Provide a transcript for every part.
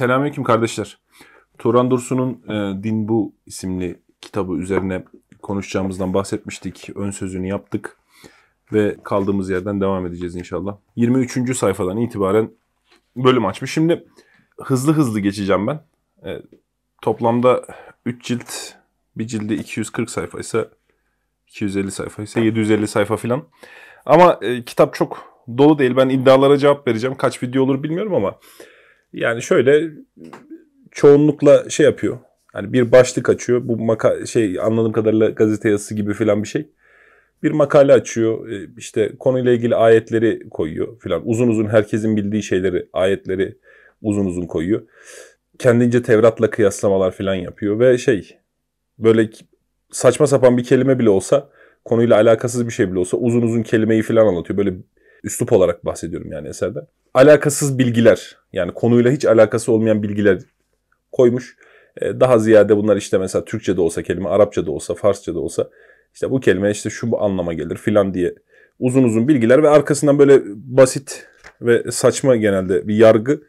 Selamünaleyküm kardeşler. Turan Dursun'un e, Din Bu isimli kitabı üzerine konuşacağımızdan bahsetmiştik. Ön sözünü yaptık ve kaldığımız yerden devam edeceğiz inşallah. 23. sayfadan itibaren bölüm açmış. Şimdi hızlı hızlı geçeceğim ben. E, toplamda 3 cilt, bir cilde 240 sayfa ise 250 sayfa ise 750 sayfa filan. Ama e, kitap çok dolu değil. Ben iddialara cevap vereceğim. Kaç video olur bilmiyorum ama yani şöyle çoğunlukla şey yapıyor. Hani bir başlık açıyor. Bu maka şey anladığım kadarıyla gazete yazısı gibi filan bir şey. Bir makale açıyor. E, işte konuyla ilgili ayetleri koyuyor filan. Uzun uzun herkesin bildiği şeyleri, ayetleri uzun uzun koyuyor. Kendince Tevrat'la kıyaslamalar filan yapıyor ve şey böyle saçma sapan bir kelime bile olsa konuyla alakasız bir şey bile olsa uzun uzun kelimeyi filan anlatıyor. Böyle üslup olarak bahsediyorum yani eserden alakasız bilgiler yani konuyla hiç alakası olmayan bilgiler koymuş. E, daha ziyade bunlar işte mesela Türkçe'de olsa kelime, Arapça'da olsa, Farsça'da olsa işte bu kelime işte şu bu anlama gelir filan diye uzun uzun bilgiler ve arkasından böyle basit ve saçma genelde bir yargı.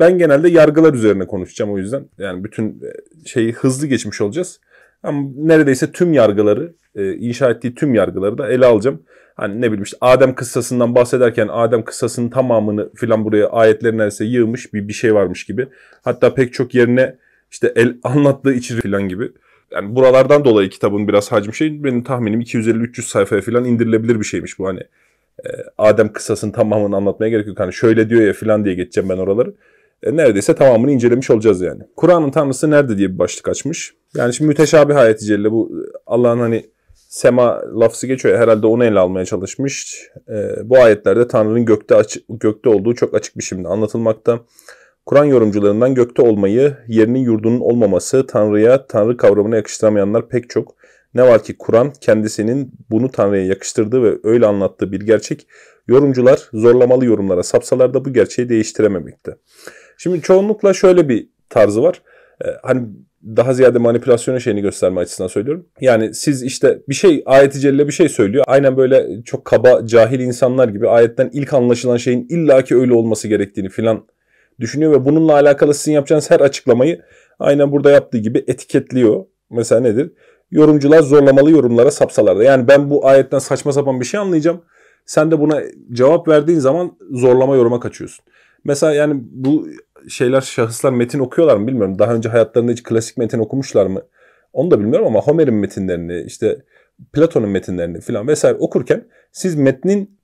Ben genelde yargılar üzerine konuşacağım o yüzden. Yani bütün e, şeyi hızlı geçmiş olacağız. Ama neredeyse tüm yargıları, e, inşa ettiği tüm yargıları da ele alacağım. Hani ne bileyim işte Adem kıssasından bahsederken Adem kıssasının tamamını filan buraya ayetlerin neredeyse yığmış bir, bir şey varmış gibi. Hatta pek çok yerine işte el anlattığı içeri filan gibi. Yani buralardan dolayı kitabın biraz hacim şey benim tahminim 250-300 sayfaya filan indirilebilir bir şeymiş bu hani. E, Adem kıssasının tamamını anlatmaya gerek yok. Hani şöyle diyor ya filan diye geçeceğim ben oraları. E neredeyse tamamını incelemiş olacağız yani. Kur'an'ın tanrısı nerede diye bir başlık açmış. Yani şimdi müteşabih ayet celle bu Allah'ın hani sema lafzı geçiyor herhalde onu ele almaya çalışmış. E, bu ayetlerde Tanrı'nın gökte açık, gökte olduğu çok açık bir biçimde anlatılmakta. Kur'an yorumcularından gökte olmayı, yerinin yurdunun olmaması Tanrı'ya, Tanrı kavramına yakıştıramayanlar pek çok. Ne var ki Kur'an kendisinin bunu Tanrı'ya yakıştırdığı ve öyle anlattığı bir gerçek. Yorumcular zorlamalı yorumlara sapsalar da bu gerçeği değiştirememekte. Şimdi çoğunlukla şöyle bir tarzı var. Ee, hani daha ziyade manipülasyonun şeyini gösterme açısından söylüyorum. Yani siz işte bir şey ayet-i celile bir şey söylüyor. Aynen böyle çok kaba cahil insanlar gibi ayetten ilk anlaşılan şeyin illaki öyle olması gerektiğini filan düşünüyor ve bununla alakalı sizin yapacağınız her açıklamayı aynen burada yaptığı gibi etiketliyor. Mesela nedir? Yorumcular zorlamalı yorumlara sapsalarda. Yani ben bu ayetten saçma sapan bir şey anlayacağım. Sen de buna cevap verdiğin zaman zorlama yoruma kaçıyorsun. Mesela yani bu şeyler şahıslar metin okuyorlar mı bilmiyorum. Daha önce hayatlarında hiç klasik metin okumuşlar mı? Onu da bilmiyorum ama Homer'in metinlerini işte Platon'un metinlerini filan vesaire okurken siz metnin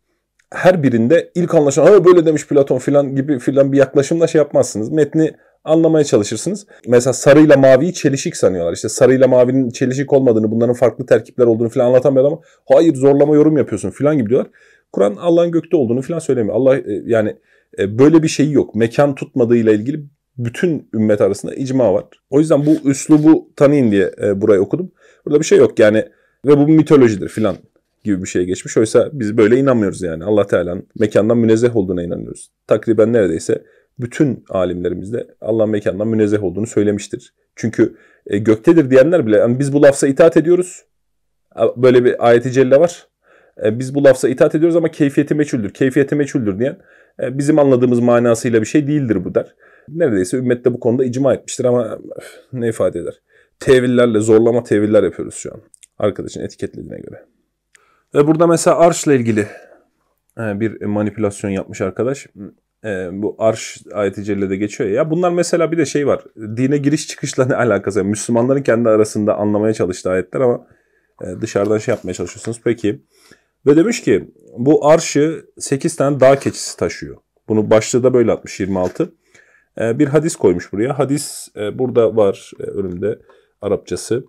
her birinde ilk anlaşılan ha böyle demiş Platon filan gibi filan bir yaklaşımla şey yapmazsınız. Metni anlamaya çalışırsınız. Mesela sarıyla maviyi çelişik sanıyorlar. İşte sarıyla mavinin çelişik olmadığını, bunların farklı terkipler olduğunu filan anlatan bir adama hayır zorlama yorum yapıyorsun filan gibi diyorlar. Kur'an Allah'ın gökte olduğunu filan söylemiyor. Allah e, yani e, böyle bir şey yok. Mekan tutmadığıyla ilgili bütün ümmet arasında icma var. O yüzden bu üslubu tanıyın diye e, burayı okudum. Burada bir şey yok yani ve bu mitolojidir filan gibi bir şey geçmiş. Oysa biz böyle inanmıyoruz yani. Allah Teala'nın mekandan münezzeh olduğuna inanıyoruz. Takriben neredeyse bütün alimlerimiz de Allah mekandan münezzeh olduğunu söylemiştir. Çünkü e, göktedir diyenler bile yani biz bu lafza itaat ediyoruz. Böyle bir ayeti celle var. E, biz bu lafza itaat ediyoruz ama keyfiyeti meçhuldür. Keyfiyeti meçhuldür diyen e, bizim anladığımız manasıyla bir şey değildir bu der. Neredeyse ümmet de bu konuda icma etmiştir ama öf, ne ifade eder? Tevillerle, zorlama teviller yapıyoruz şu an. Arkadaşın etiketlediğine göre. Ve burada mesela arşla ilgili e, bir manipülasyon yapmış arkadaş. E, bu arş ayeti cellede geçiyor ya. Bunlar mesela bir de şey var. Dine giriş çıkışla ne alakası? Yani Müslümanların kendi arasında anlamaya çalıştığı ayetler ama dışarıdan şey yapmaya çalışıyorsunuz. Peki ve demiş ki bu arşı 8 tane dağ keçisi taşıyor. Bunu başlığı da böyle atmış 26. Ee, bir hadis koymuş buraya. Hadis e, burada var e, önümde Arapçası.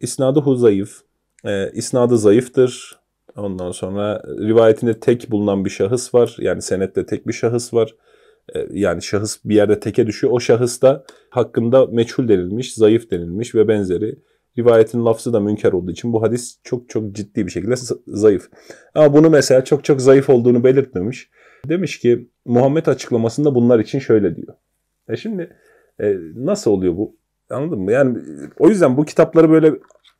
İsnadı hu zayıf. E, isnadı zayıftır. Ondan sonra rivayetinde tek bulunan bir şahıs var. Yani senette tek bir şahıs var. Yani şahıs bir yerde teke düşüyor. O şahıs da hakkında meçhul denilmiş, zayıf denilmiş ve benzeri rivayetin lafzı da münker olduğu için bu hadis çok çok ciddi bir şekilde zayıf. Ama bunu mesela çok çok zayıf olduğunu belirtmemiş. Demiş ki Muhammed açıklamasında bunlar için şöyle diyor. E şimdi e, nasıl oluyor bu? Anladın mı? Yani e, o yüzden bu kitapları böyle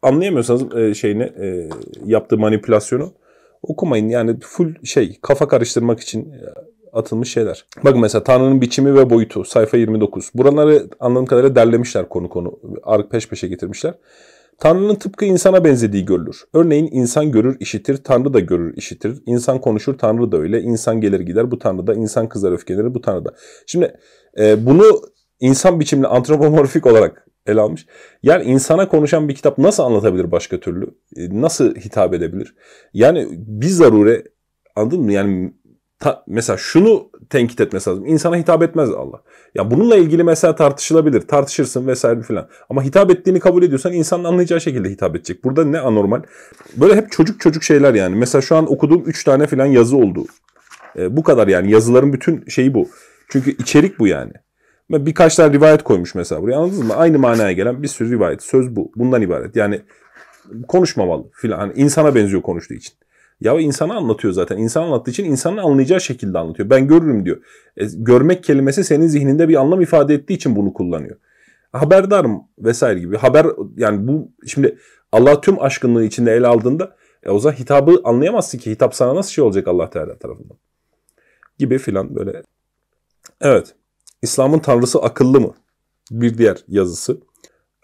anlayamıyorsanız e, şeyini e, yaptığı manipülasyonu okumayın. Yani full şey kafa karıştırmak için e, atılmış şeyler. Bakın mesela Tanrı'nın biçimi ve boyutu sayfa 29. Buraları anladığım kadarıyla derlemişler konu konu. Peş peşe getirmişler. Tanrı'nın tıpkı insana benzediği görülür. Örneğin insan görür, işitir, Tanrı da görür, işitir. İnsan konuşur, Tanrı da öyle. İnsan gelir gider, bu Tanrı da. İnsan kızar, öfkelenir, bu Tanrı da. Şimdi e, bunu insan biçimli antropomorfik olarak ele almış. Yani insana konuşan bir kitap nasıl anlatabilir başka türlü? E, nasıl hitap edebilir? Yani bir zarure anladın mı? Yani ta, mesela şunu tenkit etmesi lazım. İnsana hitap etmez Allah. Ya bununla ilgili mesela tartışılabilir. Tartışırsın vesaire filan. Ama hitap ettiğini kabul ediyorsan insanın anlayacağı şekilde hitap edecek. Burada ne anormal. Böyle hep çocuk çocuk şeyler yani. Mesela şu an okuduğum 3 tane filan yazı oldu. E, bu kadar yani. Yazıların bütün şeyi bu. Çünkü içerik bu yani. Birkaç tane rivayet koymuş mesela buraya anladınız mı? Aynı manaya gelen bir sürü rivayet. Söz bu. Bundan ibaret. Yani konuşmamalı filan. Hani insana benziyor konuştuğu için. Ya insanı anlatıyor zaten. İnsan anlattığı için insanın anlayacağı şekilde anlatıyor. Ben görürüm diyor. E, görmek kelimesi senin zihninde bir anlam ifade ettiği için bunu kullanıyor. Haberdarım vesaire gibi. Haber yani bu şimdi Allah tüm aşkınlığı içinde ele aldığında e, o zaman hitabı anlayamazsın ki. Hitap sana nasıl şey olacak Allah Teala tarafından. Gibi filan böyle. Evet. İslam'ın tanrısı akıllı mı? Bir diğer yazısı.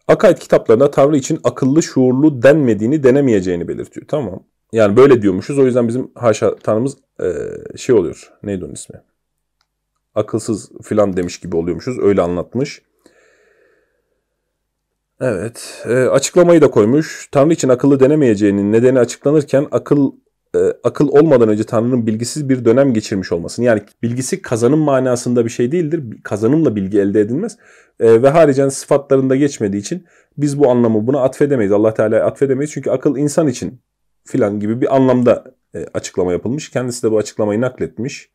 Akaid kitaplarında Tanrı için akıllı şuurlu denmediğini denemeyeceğini belirtiyor. Tamam. Yani böyle diyormuşuz. O yüzden bizim haşa tanımız e, şey oluyor. Neydi onun ismi? Akılsız filan demiş gibi oluyormuşuz. Öyle anlatmış. Evet. E, açıklamayı da koymuş. Tanrı için akıllı denemeyeceğinin nedeni açıklanırken akıl e, akıl olmadan önce Tanrı'nın bilgisiz bir dönem geçirmiş olmasını. Yani bilgisi kazanım manasında bir şey değildir. Kazanımla bilgi elde edilmez. E, ve haricen sıfatlarında geçmediği için biz bu anlamı buna atfedemeyiz. Allah Teala'ya atfedemeyiz. Çünkü akıl insan için filan gibi bir anlamda e, açıklama yapılmış. Kendisi de bu açıklamayı nakletmiş.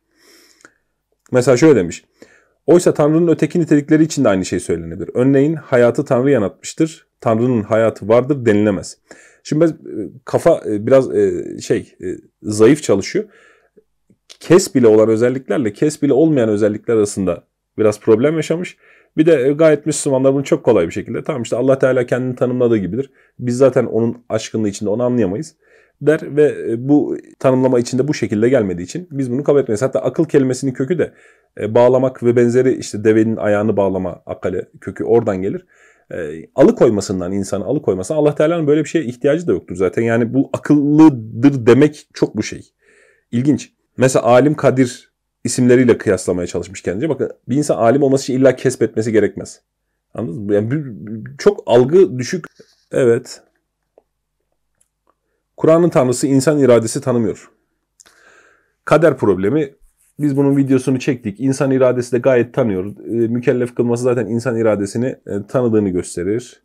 Mesela şöyle demiş. Oysa Tanrı'nın öteki nitelikleri için de aynı şey söylenebilir. Örneğin hayatı Tanrı yaratmıştır Tanrı'nın hayatı vardır denilemez. Şimdi ben, e, kafa e, biraz şey zayıf çalışıyor. Kes bile olan özelliklerle kes bile olmayan özellikler arasında biraz problem yaşamış. Bir de gayet Müslümanlar bunu çok kolay bir şekilde tamam işte Allah Teala kendini tanımladığı gibidir. Biz zaten onun aşkınlığı içinde onu anlayamayız der ve e, bu tanımlama içinde bu şekilde gelmediği için biz bunu kabul etmeyiz. Hatta akıl kelimesinin kökü de e, bağlamak ve benzeri işte devenin ayağını bağlama akale kökü oradan gelir. E, alıkoymasından insanı alıkoymasından Allah Teala'nın böyle bir şeye ihtiyacı da yoktur zaten. Yani bu akıllıdır demek çok bu şey. İlginç. Mesela alim Kadir isimleriyle kıyaslamaya çalışmış kendince. Bakın bir insan alim olması için illa kesbetmesi gerekmez. Anladınız mı? Yani bir, bir, çok algı düşük. Evet. Kur'an'ın tanrısı insan iradesi tanımıyor. Kader problemi biz bunun videosunu çektik. İnsan iradesi de gayet tanıyor. Ee, mükellef kılması zaten insan iradesini e, tanıdığını gösterir.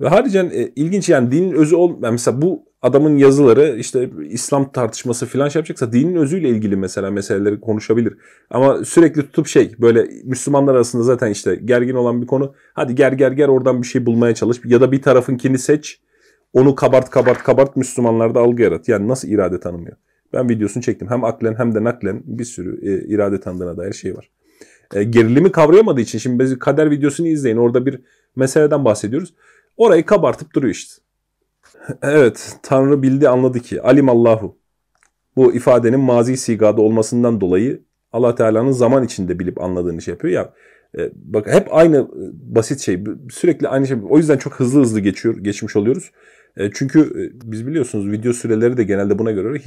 Ve haricen e, ilginç yani dinin özü ol yani mesela bu adamın yazıları işte İslam tartışması falan şey yapacaksa dinin özüyle ilgili mesela meseleleri konuşabilir. Ama sürekli tutup şey böyle Müslümanlar arasında zaten işte gergin olan bir konu. Hadi ger ger ger oradan bir şey bulmaya çalış ya da bir tarafınkini seç onu kabart kabart kabart Müslümanlarda algı yarat. Yani nasıl irade tanımıyor? Ben videosunu çektim. Hem aklen hem de naklen bir sürü e, irade tanıdığına dair şey var. E, gerilimi kavrayamadığı için şimdi biz kader videosunu izleyin. Orada bir meseleden bahsediyoruz. Orayı kabartıp duruyor işte. evet Tanrı bildi anladı ki alim Allahu. Bu ifadenin mazi sigada olmasından dolayı Allah Teala'nın zaman içinde bilip anladığını şey yapıyor. Ya e, bak hep aynı e, basit şey. Sürekli aynı şey. O yüzden çok hızlı hızlı geçiyor, geçmiş oluyoruz. E, çünkü biz biliyorsunuz video süreleri de genelde buna göre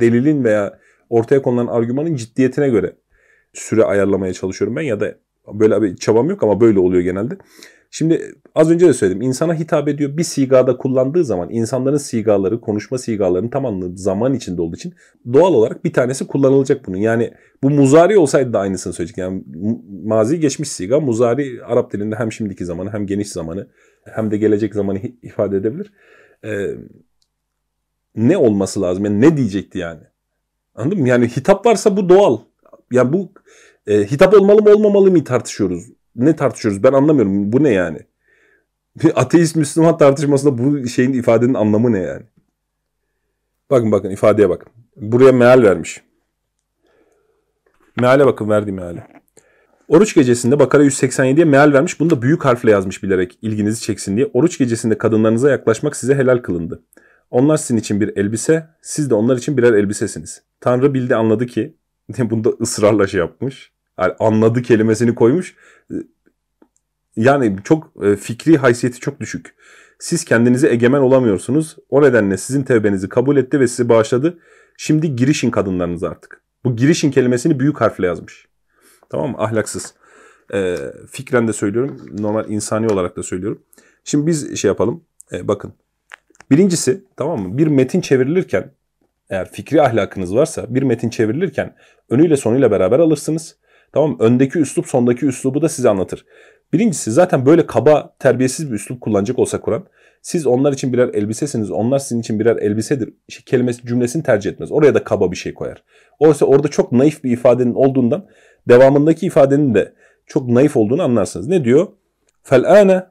delilin veya ortaya konulan argümanın ciddiyetine göre süre ayarlamaya çalışıyorum ben ya da böyle bir çabam yok ama böyle oluyor genelde. Şimdi az önce de söyledim. insana hitap ediyor bir sigada kullandığı zaman insanların sigaları, konuşma sigalarının tamamını zaman içinde olduğu için doğal olarak bir tanesi kullanılacak bunun. Yani bu muzari olsaydı da aynısını söyleyecek. Yani mazi geçmiş siga muzari Arap dilinde hem şimdiki zamanı hem geniş zamanı hem de gelecek zamanı ifade edebilir. Ee, ne olması lazım? Yani ne diyecekti yani? Anladın mı? Yani hitap varsa bu doğal. Yani bu e, hitap olmalı mı olmamalı mı tartışıyoruz ne tartışıyoruz? Ben anlamıyorum. Bu ne yani? ateist Müslüman tartışmasında bu şeyin ifadenin anlamı ne yani? Bakın bakın ifadeye bakın. Buraya meal vermiş. Meale bakın verdiği meale. Oruç gecesinde Bakara 187'ye meal vermiş. Bunu da büyük harfle yazmış bilerek ilginizi çeksin diye. Oruç gecesinde kadınlarınıza yaklaşmak size helal kılındı. Onlar sizin için bir elbise, siz de onlar için birer elbisesiniz. Tanrı bildi anladı ki, bunda ısrarla şey yapmış yani anladı kelimesini koymuş. Ee, yani çok e, fikri haysiyeti çok düşük. Siz kendinize egemen olamıyorsunuz. O nedenle sizin tevbenizi kabul etti ve sizi bağışladı. Şimdi girişin kadınlarınız artık. Bu girişin kelimesini büyük harfle yazmış. Tamam mı? Ahlaksız. E, fikren de söylüyorum. Normal insani olarak da söylüyorum. Şimdi biz şey yapalım. E, bakın. Birincisi tamam mı? Bir metin çevrilirken eğer fikri ahlakınız varsa bir metin çevrilirken önüyle sonuyla beraber alırsınız. Tamam Öndeki üslup sondaki üslubu da size anlatır. Birincisi zaten böyle kaba terbiyesiz bir üslup kullanacak olsa Kur'an siz onlar için birer elbisesiniz. Onlar sizin için birer elbisedir. İşte kelimesi cümlesini tercih etmez. Oraya da kaba bir şey koyar. Oysa orada çok naif bir ifadenin olduğundan devamındaki ifadenin de çok naif olduğunu anlarsınız. Ne diyor? Fel'ane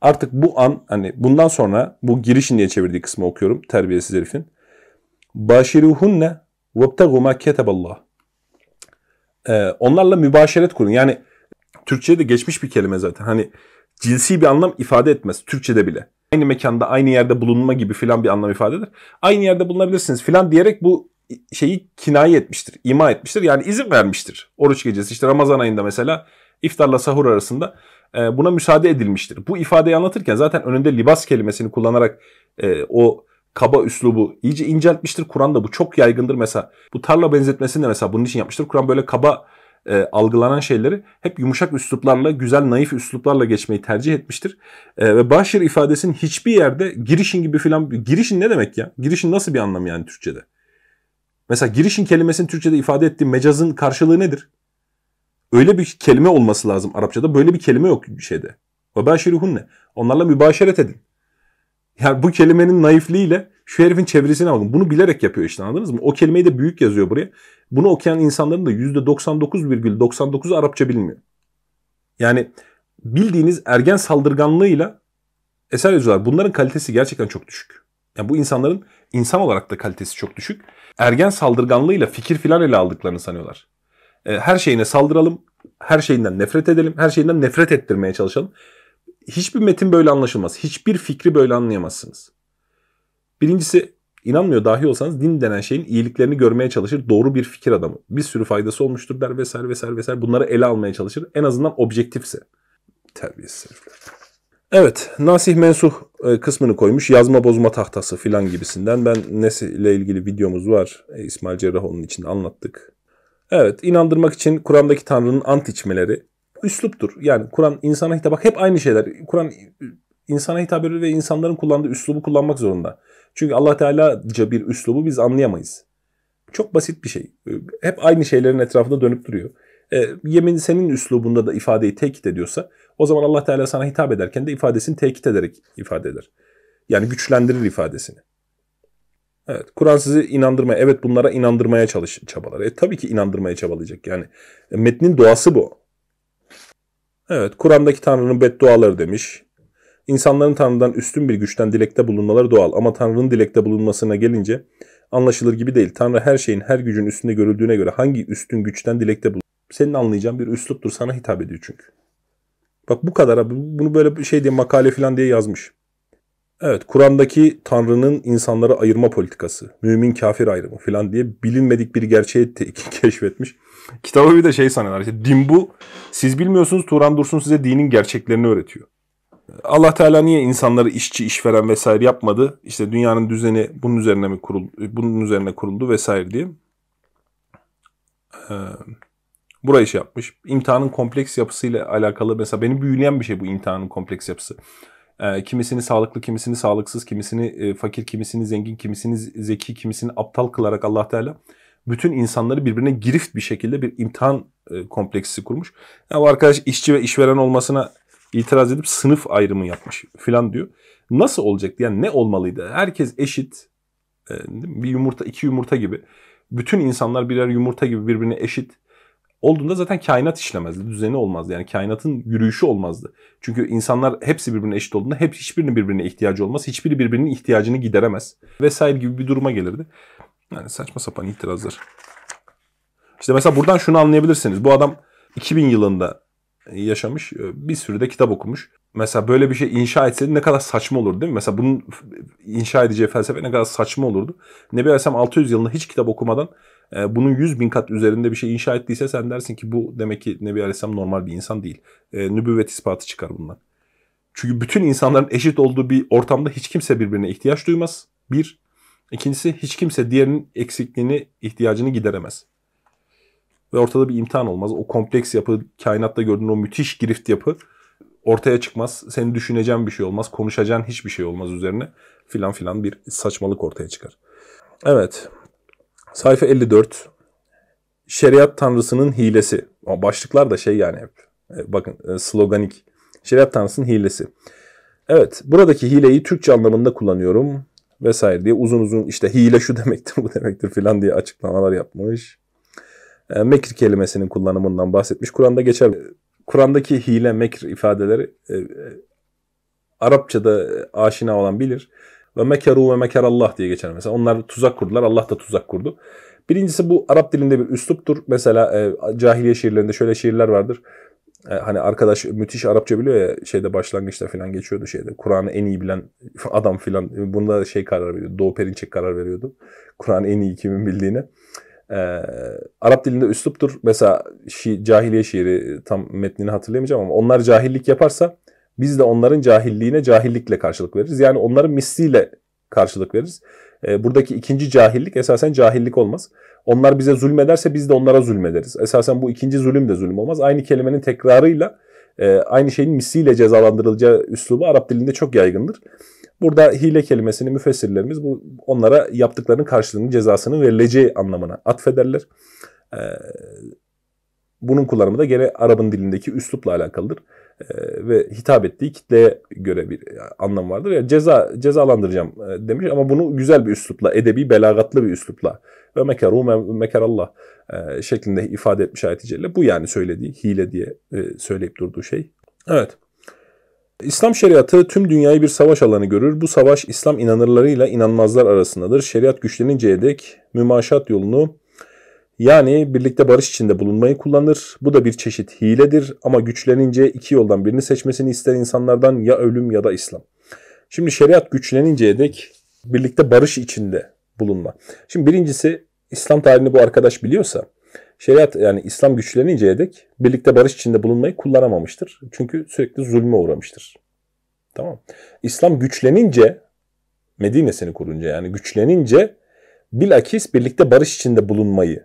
artık bu an hani bundan sonra bu girişin diye çevirdiği kısmı okuyorum terbiyesiz herifin. Başiruhunne vebtegu ma keteballah. E, onlarla mübaşeret kurun. Yani Türkçe'de geçmiş bir kelime zaten. Hani cinsi bir anlam ifade etmez Türkçe'de bile. Aynı mekanda aynı yerde bulunma gibi filan bir anlam ifade eder. Aynı yerde bulunabilirsiniz filan diyerek bu şeyi kinayi etmiştir, ima etmiştir. Yani izin vermiştir. Oruç gecesi işte Ramazan ayında mesela iftarla sahur arasında e, buna müsaade edilmiştir. Bu ifadeyi anlatırken zaten önünde libas kelimesini kullanarak e, o kaba üslubu iyice inceltmiştir. Kur'an'da bu çok yaygındır mesela. Bu tarla benzetmesini de mesela bunun için yapmıştır. Kur'an böyle kaba e, algılanan şeyleri hep yumuşak üsluplarla, güzel naif üsluplarla geçmeyi tercih etmiştir. E, ve başir ifadesinin hiçbir yerde girişin gibi filan, girişin ne demek ya? Girişin nasıl bir anlam yani Türkçe'de? Mesela girişin kelimesini Türkçe'de ifade ettiği mecazın karşılığı nedir? Öyle bir kelime olması lazım Arapçada. Böyle bir kelime yok bir şeyde. Ve ne Onlarla mübaşeret edin. Yani bu kelimenin naifliğiyle şu herifin çevirisine bakın. Bunu bilerek yapıyor işte anladınız mı? O kelimeyi de büyük yazıyor buraya. Bunu okuyan insanların da %99,99'u Arapça bilmiyor. Yani bildiğiniz ergen saldırganlığıyla eser yazıyorlar. Bunların kalitesi gerçekten çok düşük. Yani bu insanların insan olarak da kalitesi çok düşük. Ergen saldırganlığıyla fikir filan ele aldıklarını sanıyorlar. E, her şeyine saldıralım, her şeyinden nefret edelim, her şeyinden nefret ettirmeye çalışalım hiçbir metin böyle anlaşılmaz. Hiçbir fikri böyle anlayamazsınız. Birincisi inanmıyor dahi olsanız din denen şeyin iyiliklerini görmeye çalışır. Doğru bir fikir adamı. Bir sürü faydası olmuştur der vesaire vesaire vesaire. Bunları ele almaya çalışır. En azından objektifse. Terbiyesiz Evet, nasih mensuh e, kısmını koymuş. Yazma bozma tahtası filan gibisinden. Ben nesille ilgili videomuz var. E, İsmail Cerrahoğlu'nun içinde anlattık. Evet, inandırmak için Kur'an'daki Tanrı'nın ant içmeleri, üsluptur. Yani Kur'an insana hitap bak hep aynı şeyler. Kur'an e, insana hitap ediyor ve insanların kullandığı üslubu kullanmak zorunda. Çünkü Allah Teala'ca bir üslubu biz anlayamayız. Çok basit bir şey. E, hep aynı şeylerin etrafında dönüp duruyor. E, yemin senin üslubunda da ifadeyi tekit ediyorsa o zaman Allah Teala sana hitap ederken de ifadesini tekit ederek ifade eder. Yani güçlendirir ifadesini. Evet, Kur'an sizi inandırmaya, evet bunlara inandırmaya çalış çabalar. E tabii ki inandırmaya çabalayacak yani. metnin doğası bu. Evet, Kur'an'daki Tanrı'nın bedduaları demiş. İnsanların Tanrı'dan üstün bir güçten dilekte bulunmaları doğal ama Tanrı'nın dilekte bulunmasına gelince anlaşılır gibi değil. Tanrı her şeyin her gücün üstünde görüldüğüne göre hangi üstün güçten dilekte bulunur? Senin anlayacağın bir üsluptur. Sana hitap ediyor çünkü. Bak bu kadar abi. Bunu böyle şey diye makale falan diye yazmış. Evet Kur'an'daki Tanrı'nın insanları ayırma politikası, mümin kafir ayrımı falan diye bilinmedik bir gerçeği keşfetmiş. Kitabı bir de şey sanıyorlar işte din bu siz bilmiyorsunuz Turan Dursun size dinin gerçeklerini öğretiyor. Allah Teala niye insanları işçi, işveren vesaire yapmadı? İşte dünyanın düzeni bunun üzerine mi kuruldu, bunun üzerine kuruldu vesaire diye. Ee, burayı şey yapmış. İmtihanın kompleks yapısıyla alakalı mesela beni büyüleyen bir şey bu imtihanın kompleks yapısı. Ee, kimisini sağlıklı, kimisini sağlıksız, kimisini e, fakir, kimisini zengin, kimisini zeki, kimisini aptal kılarak Allah Teala bütün insanları birbirine girift bir şekilde bir imtihan e, kompleksi kurmuş. Yani bu arkadaş işçi ve işveren olmasına itiraz edip sınıf ayrımı yapmış filan diyor. Nasıl olacak Yani ne olmalıydı? Herkes eşit. E, bir yumurta, iki yumurta gibi. Bütün insanlar birer yumurta gibi birbirine eşit olduğunda zaten kainat işlemezdi. Düzeni olmazdı. Yani kainatın yürüyüşü olmazdı. Çünkü insanlar hepsi birbirine eşit olduğunda hep hiçbirinin birbirine ihtiyacı olmaz. Hiçbiri birbirinin ihtiyacını gideremez. Vesaire gibi bir duruma gelirdi. Yani saçma sapan itirazlar. İşte mesela buradan şunu anlayabilirsiniz. Bu adam 2000 yılında yaşamış. E, bir sürü de kitap okumuş. Mesela böyle bir şey inşa etse ne kadar saçma olur değil mi? Mesela bunun inşa edeceği felsefe ne kadar saçma olurdu. Ne bilsem 600 yılında hiç kitap okumadan e, bunun 100 bin kat üzerinde bir şey inşa ettiyse sen dersin ki bu demek ki Nebi Aleyhisselam normal bir insan değil. E, nübüvvet ispatı çıkar bundan. Çünkü bütün insanların eşit olduğu bir ortamda hiç kimse birbirine ihtiyaç duymaz. Bir. İkincisi hiç kimse diğerinin eksikliğini, ihtiyacını gideremez. Ve ortada bir imtihan olmaz. O kompleks yapı, kainatta gördüğün o müthiş grift yapı ortaya çıkmaz. Seni düşüneceğin bir şey olmaz. Konuşacağın hiçbir şey olmaz üzerine. Filan filan bir saçmalık ortaya çıkar. Evet. Sayfa 54. Şeriat tanrısının hilesi. Başlıklar da şey yani hep. E, bakın e, sloganik. Şeriat tanrısının hilesi. Evet buradaki hileyi Türkçe anlamında kullanıyorum vesaire diye uzun uzun işte hile şu demektir bu demektir filan diye açıklamalar yapmış. E, mekir kelimesinin kullanımından bahsetmiş. Kur'an'da geçer. Kur'an'daki hile, mekir ifadeleri Arapçada aşina olan bilir. Ve mekeru ve Allah diye geçer mesela. Onlar tuzak kurdular. Allah da tuzak kurdu. Birincisi bu Arap dilinde bir üsluptur. Mesela e, cahiliye şiirlerinde şöyle şiirler vardır. E, hani arkadaş müthiş Arapça biliyor ya şeyde başlangıçta falan geçiyordu şeyde. Kur'an'ı en iyi bilen adam filan. Bunda şey karar veriyordu. Doğu Perinçek karar veriyordu. Kur'an en iyi kimin bildiğini. E, Arap dilinde üsluptur. Mesela şi, cahiliye şiiri tam metnini hatırlayamayacağım ama onlar cahillik yaparsa biz de onların cahilliğine cahillikle karşılık veririz. Yani onların misliyle karşılık veririz. E, buradaki ikinci cahillik esasen cahillik olmaz. Onlar bize zulmederse biz de onlara zulmederiz. Esasen bu ikinci zulüm de zulüm olmaz. Aynı kelimenin tekrarıyla e, aynı şeyin misliyle cezalandırılacağı üslubu Arap dilinde çok yaygındır. Burada hile kelimesini müfessirlerimiz bu onlara yaptıklarının karşılığını cezasının verileceği anlamına atfederler. E, bunun kullanımı da gene Arap'ın dilindeki üslupla alakalıdır. Ee, ve hitap ettiği kitleye göre bir e, anlam vardır. Ya yani ceza cezalandıracağım e, demiş ama bunu güzel bir üslupla, edebi, belagatlı bir üslupla ve mekaru mekarallah e, şeklinde ifade etmiş ayet-i celle. Bu yani söylediği hile diye söyleyip durduğu şey. Evet. İslam şeriatı tüm dünyayı bir savaş alanı görür. Bu savaş İslam inanırlarıyla inanmazlar arasındadır. Şeriat güçleninceye dek mümaşat yolunu yani birlikte barış içinde bulunmayı kullanır. Bu da bir çeşit hiledir ama güçlenince iki yoldan birini seçmesini ister insanlardan ya ölüm ya da İslam. Şimdi şeriat güçleninceye dek birlikte barış içinde bulunma. Şimdi birincisi İslam tarihini bu arkadaş biliyorsa şeriat yani İslam güçleninceye dek birlikte barış içinde bulunmayı kullanamamıştır. Çünkü sürekli zulme uğramıştır. Tamam. İslam güçlenince Medine'sini kurunca yani güçlenince bilakis birlikte barış içinde bulunmayı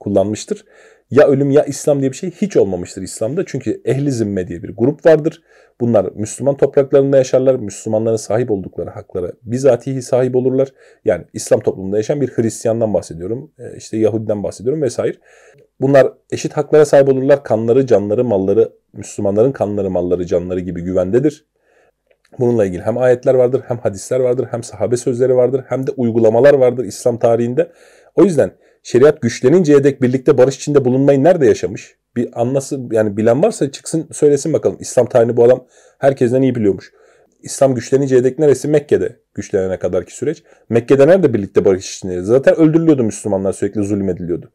kullanmıştır. Ya ölüm ya İslam diye bir şey hiç olmamıştır İslam'da. Çünkü ehli zimme diye bir grup vardır. Bunlar Müslüman topraklarında yaşarlar. Müslümanların sahip oldukları haklara bizatihi sahip olurlar. Yani İslam toplumunda yaşayan bir Hristiyan'dan bahsediyorum. E, işte Yahudi'den bahsediyorum vesaire. Bunlar eşit haklara sahip olurlar. Kanları, canları, malları, Müslümanların kanları, malları, canları gibi güvendedir. Bununla ilgili hem ayetler vardır, hem hadisler vardır, hem sahabe sözleri vardır, hem de uygulamalar vardır İslam tarihinde. O yüzden şeriat güçleninceye dek birlikte barış içinde bulunmayı nerede yaşamış? Bir anlası yani bilen varsa çıksın söylesin bakalım. İslam tarihini bu adam herkesten iyi biliyormuş. İslam güçleninceye dek neresi? Mekke'de güçlenene kadar ki süreç. Mekke'de nerede birlikte barış içindeydi? Zaten öldürülüyordu Müslümanlar sürekli zulüm ediliyordu.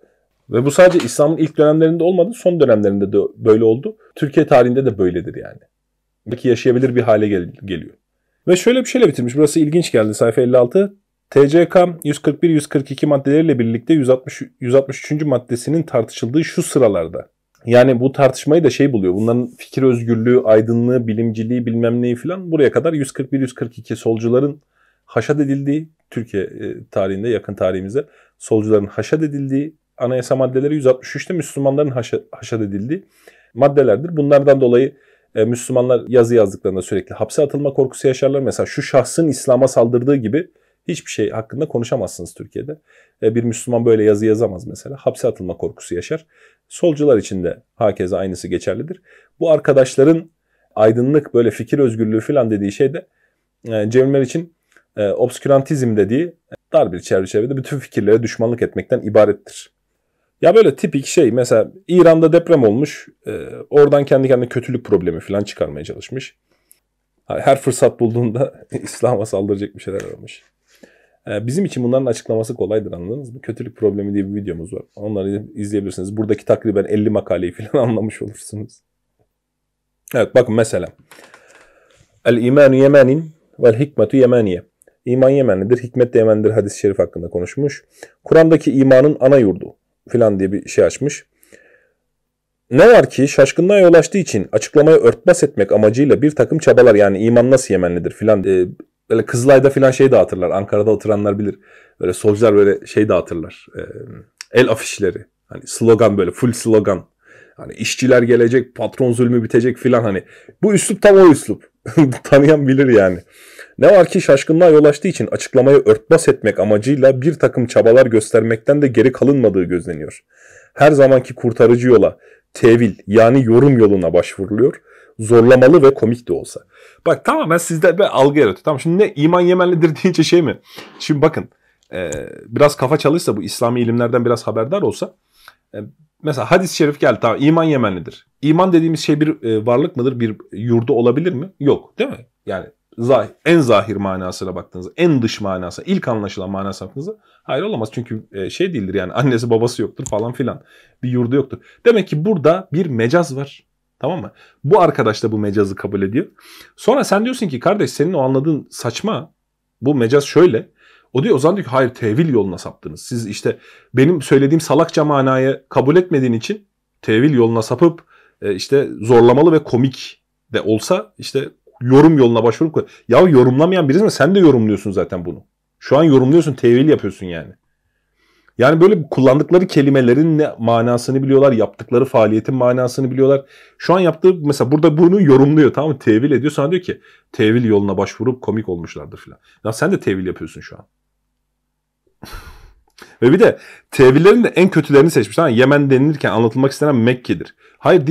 Ve bu sadece İslam'ın ilk dönemlerinde olmadı. Son dönemlerinde de böyle oldu. Türkiye tarihinde de böyledir yani. Belki yaşayabilir bir hale gel- geliyor. Ve şöyle bir şeyle bitirmiş. Burası ilginç geldi sayfa 56. TCK 141-142 maddeleriyle birlikte 160, 163. maddesinin tartışıldığı şu sıralarda. Yani bu tartışmayı da şey buluyor. Bunların fikir özgürlüğü, aydınlığı, bilimciliği bilmem neyi filan buraya kadar 141-142 solcuların haşat edildiği Türkiye e, tarihinde yakın tarihimize solcuların haşat edildiği anayasa maddeleri 163'te Müslümanların haşa, haşat edildiği maddelerdir. Bunlardan dolayı e, Müslümanlar yazı yazdıklarında sürekli hapse atılma korkusu yaşarlar. Mesela şu şahsın İslam'a saldırdığı gibi Hiçbir şey hakkında konuşamazsınız Türkiye'de. E, bir Müslüman böyle yazı yazamaz mesela. Hapse atılma korkusu yaşar. Solcular için de hakeza aynısı geçerlidir. Bu arkadaşların aydınlık böyle fikir özgürlüğü falan dediği şey de e, Cemil için e, obskürantizm dediği dar bir çerçevede bütün fikirlere düşmanlık etmekten ibarettir. Ya böyle tipik şey mesela İran'da deprem olmuş. Oradan kendi kendine kötülük problemi falan çıkarmaya çalışmış. Her fırsat bulduğunda İslam'a saldıracak bir şeyler aramış. Ee, bizim için bunların açıklaması kolaydır anladınız mı? Kötülük problemi diye bir videomuz var. Onları izleyebilirsiniz. Buradaki takriben 50 makaleyi falan anlamış olursunuz. Evet bakın mesela. El imanu yemenin vel hikmetu Yemeniye. İman Yemenlidir, hikmet de Yemenlidir hadis-i şerif hakkında konuşmuş. Kur'an'daki imanın ana yurdu filan diye bir şey açmış. Ne var ki şaşkınlığa yol açtığı için açıklamayı örtbas etmek amacıyla bir takım çabalar yani iman nasıl Yemenlidir filan e, böyle Kızılay'da falan şey dağıtırlar. Ankara'da oturanlar bilir. Böyle solcular böyle şey dağıtırlar. E, el afişleri. Hani slogan böyle full slogan. Hani işçiler gelecek, patron zulmü bitecek filan hani. Bu üslup tam o üslup. Tanıyan bilir yani. Ne var ki şaşkınlığa yol açtığı için açıklamayı örtbas etmek amacıyla bir takım çabalar göstermekten de geri kalınmadığı gözleniyor. Her zamanki kurtarıcı yola, tevil yani yorum yoluna başvuruluyor. Zorlamalı ve komik de olsa. Bak tamam ben sizde bir algı yaratıyor. Tamam şimdi ne iman Yemenlidir deyince şey mi? Şimdi bakın e, biraz kafa çalışsa bu İslami ilimlerden biraz haberdar olsa e, mesela hadis-i şerif geldi tamam iman Yemenlidir. İman dediğimiz şey bir e, varlık mıdır? Bir yurdu olabilir mi? Yok değil mi? Yani zahir, en zahir manasına baktığınızda, en dış manası ilk anlaşılan manasına baktığınızda hayır olamaz. Çünkü e, şey değildir yani annesi babası yoktur falan filan. Bir yurdu yoktur. Demek ki burada bir mecaz var. Tamam mı? Bu arkadaş da bu mecazı kabul ediyor. Sonra sen diyorsun ki kardeş senin o anladığın saçma. Bu mecaz şöyle. O diyor o zaman diyor ki hayır tevil yoluna saptınız. Siz işte benim söylediğim salakça manayı kabul etmediğin için tevil yoluna sapıp e, işte zorlamalı ve komik de olsa işte yorum yoluna başvurup ya yorumlamayan birisi mi? Sen de yorumluyorsun zaten bunu. Şu an yorumluyorsun, tevil yapıyorsun yani. Yani böyle kullandıkları kelimelerin ne manasını biliyorlar, yaptıkları faaliyetin manasını biliyorlar. Şu an yaptığı mesela burada bunu yorumluyor tamam mı? Tevil ediyor sana diyor ki tevil yoluna başvurup komik olmuşlardır filan. Ya sen de tevil yapıyorsun şu an. Ve bir de tevillerin de en kötülerini seçmiş. Tamam Yemen denilirken anlatılmak istenen Mekke'dir. Hayır